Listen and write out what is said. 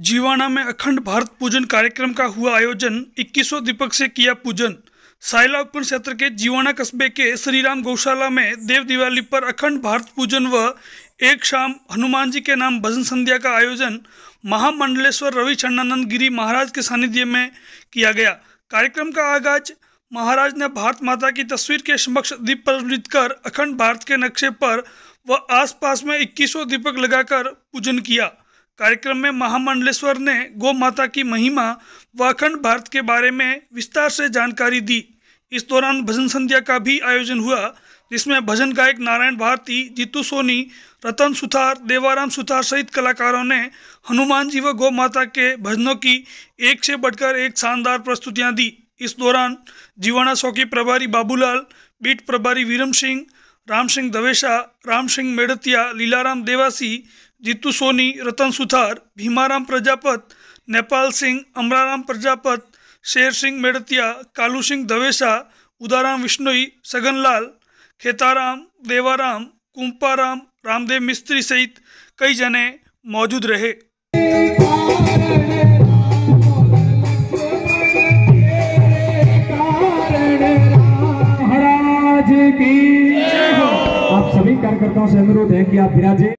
जीवाना में अखंड भारत पूजन कार्यक्रम का हुआ आयोजन 21वां दीपक से किया पूजन साइला उपन क्षेत्र के जीवाना कस्बे के श्रीराम गौशाला में देव दिवाली पर अखंड भारत पूजन व एक शाम हनुमान जी के नाम भजन संध्या का आयोजन महामंडलेश्वर रवि चंडानंद गिरी महाराज के सानिध्य में किया गया कार्यक्रम का आगाज महाराज ने भारत माता की तस्वीर के समक्ष दीप प्रज्वलित कर अखंड भारत के नक्शे पर व आसपास में 21वां दीपक लगाकर पूजन किया कार्यक्रम में महामंडलेश्वर ने गौ माता की महिमा व अखंड भारत के बारे में विस्तार से जानकारी दी इस दौरान भजन संध्या का भी आयोजन हुआ जिसमें भजन गायक नारायण भारती जीतू सोनी रतन सुथार देवाराम सुथार सहित कलाकारों ने हनुमान जी व गौ माता के भजनों की एक से बढ़कर एक शानदार प्रस्तुतियां दी इस दौरान जीवाणा सौकी प्रभारी बाबूलाल बीट प्रभारी वीरम सिंह राम सिंह दवेशा राम सिंह मेड़तिया लीलाराम देवासी जीतू सोनी रतन सुथार भीमाराम प्रजापत नेपाल सिंह अमराराम प्रजापत शेर सिंह मेड़तिया कालू सिंह दवेशा उदाराम विश्नोई सगनलाल खेताराम देवाराम कुंपाराम रामदेव मिस्त्री सहित कई जने मौजूद रहे आप सभी कार्यकर्ताओं से अनुरोध है कि आप विराजे